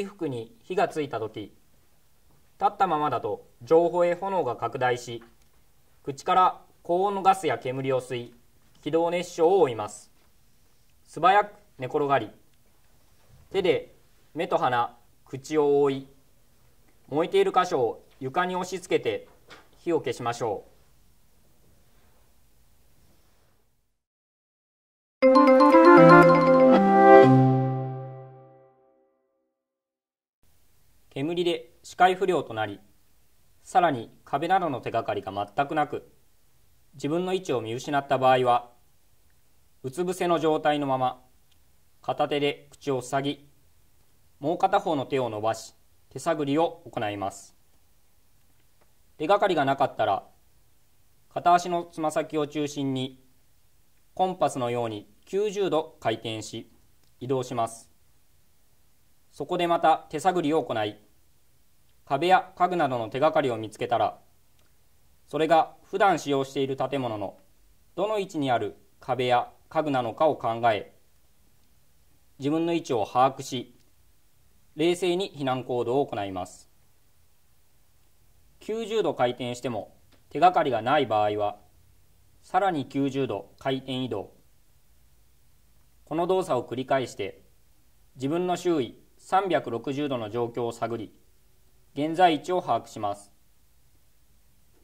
衣服に火がついた時立ったままだと情報へ炎が拡大し口から高温のガスや煙を吸い気道熱傷を負います素早く寝転がり手で目と鼻口を覆い燃えている箇所を床に押し付けて火を消しましょう煙で視界不良となりさらに壁などの手がかりが全くなく自分の位置を見失った場合はうつ伏せの状態のまま片手で口を塞ぎもう片方の手を伸ばし手探りを行います手がかりがなかったら片足のつま先を中心にコンパスのように90度回転し移動しますそこでまた手探りを行い壁や家具などの手がかりを見つけたら、それが普段使用している建物のどの位置にある壁や家具なのかを考え、自分の位置を把握し、冷静に避難行動を行います。90度回転しても手がかりがない場合は、さらに90度回転移動。この動作を繰り返して、自分の周囲360度の状況を探り、現在位置を把握します。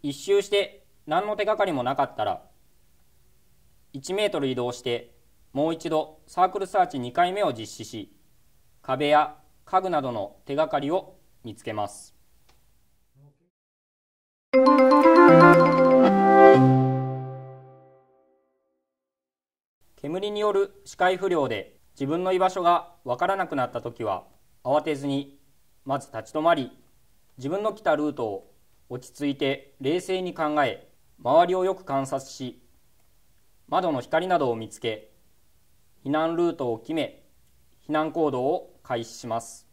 一周して何の手がかりもなかったら、1メートル移動して、もう一度サークルサーチ2回目を実施し、壁や家具などの手がかりを見つけます。煙による視界不良で自分の居場所がわからなくなった時は慌てずにまず立ち止まり自分の来たルートを落ち着いて冷静に考え、周りをよく観察し、窓の光などを見つけ、避難ルートを決め、避難行動を開始します。